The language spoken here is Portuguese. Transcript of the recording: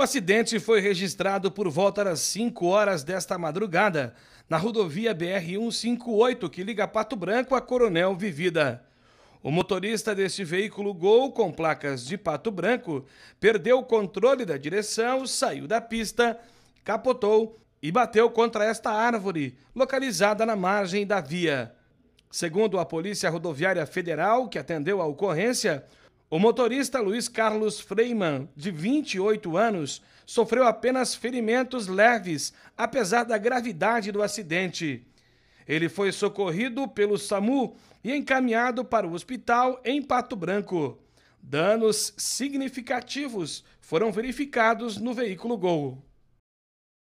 O acidente foi registrado por volta das 5 horas desta madrugada, na rodovia BR-158, que liga Pato Branco a Coronel Vivida. O motorista deste veículo Gol, com placas de Pato Branco, perdeu o controle da direção, saiu da pista, capotou e bateu contra esta árvore, localizada na margem da via. Segundo a Polícia Rodoviária Federal, que atendeu a ocorrência, o motorista Luiz Carlos Freiman, de 28 anos, sofreu apenas ferimentos leves, apesar da gravidade do acidente. Ele foi socorrido pelo SAMU e encaminhado para o hospital em Pato Branco. Danos significativos foram verificados no veículo Gol.